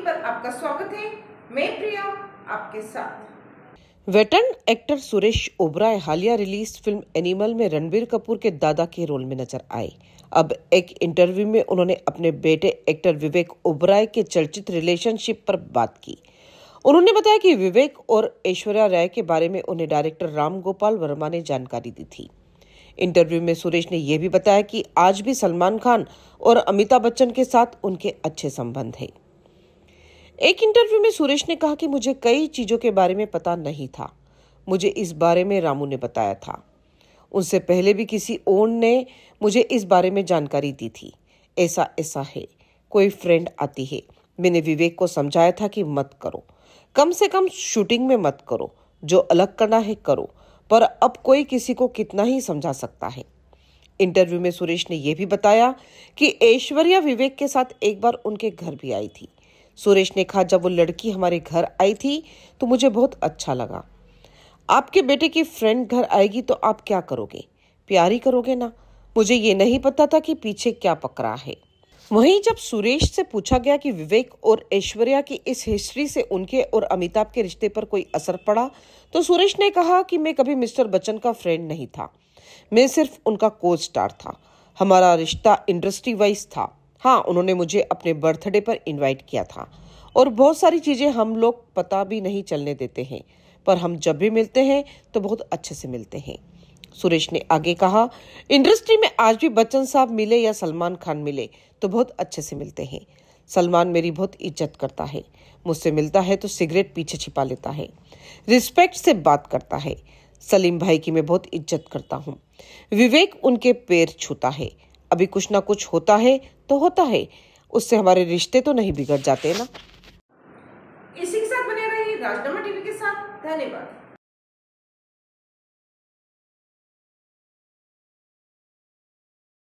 हिंदी पर आपका स्वागत है मैं प्रिया आपके साथ वेटरन एक्टर सुरेश ओबराय हालिया रिलीज फिल्म एनिमल में रणबीर कपूर के दादा के रोल में नजर आए अब एक इंटरव्यू में उन्होंने अपने बेटे एक्टर विवेक ओबराय के चर्चित रिलेशनशिप पर बात की उन्होंने बताया कि विवेक और ऐश्वर्या राय के बारे में उन्हें डायरेक्टर राम गोपाल वर्मा ने जानकारी दी थी इंटरव्यू में सुरेश ने यह भी बताया कि आज भी सलमान खान और अमिताभ बच्चन के साथ उनके अच्छे संबंध हैं एक इंटरव्यू में सुरेश ने कहा कि मुझे कई चीज़ों के बारे में पता नहीं था मुझे इस बारे में रामू ने बताया था उनसे पहले भी किसी ओन ने मुझे इस बारे में जानकारी दी थी ऐसा ऐसा है कोई फ्रेंड आती है मैंने विवेक को समझाया था कि मत करो कम से कम शूटिंग में मत करो जो अलग करना है करो पर अब कोई किसी को कितना ही समझा सकता है इंटरव्यू में सुरेश ने यह भी बताया कि ऐश्वर्या विवेक के साथ एक बार उनके घर भी आई थी सुरेश ने कहा जब वो लड़की हमारे घर आई थी तो मुझे बहुत अच्छा लगा आपके बेटे की फ्रेंड घर आएगी तो आप क्या करोगे प्यारी करोगे ना मुझे ये नहीं पता था कि पीछे क्या पकड़ा है वहीं जब सुरेश से पूछा गया कि विवेक और ऐश्वर्या की इस हिस्ट्री से उनके और अमिताभ के रिश्ते पर कोई असर पड़ा तो सुरेश ने कहा कि मैं कभी मिस्टर बच्चन का फ्रेंड नहीं था मैं सिर्फ उनका को स्टार था हमारा रिश्ता इंडस्ट्री वाइज था हाँ उन्होंने मुझे अपने बर्थडे पर इनवाइट किया था और बहुत सारी चीज़ें हम लोग पता भी नहीं चलने देते हैं पर हम जब भी मिलते हैं तो बहुत अच्छे से मिलते हैं सुरेश ने आगे कहा इंडस्ट्री में आज भी बच्चन साहब मिले या सलमान खान मिले तो बहुत अच्छे से मिलते हैं सलमान मेरी बहुत इज्जत करता है मुझसे मिलता है तो सिगरेट पीछे छिपा लेता है रिस्पेक्ट से बात करता है सलीम भाई की मैं बहुत इज्जत करता हूँ विवेक उनके पैर छूता है अभी कुछ ना कुछ होता है तो होता है उससे हमारे रिश्ते तो नहीं बिगड़ जाते ना इसी के साथ बने रहिए राजनामा टीवी के साथ धन्यवाद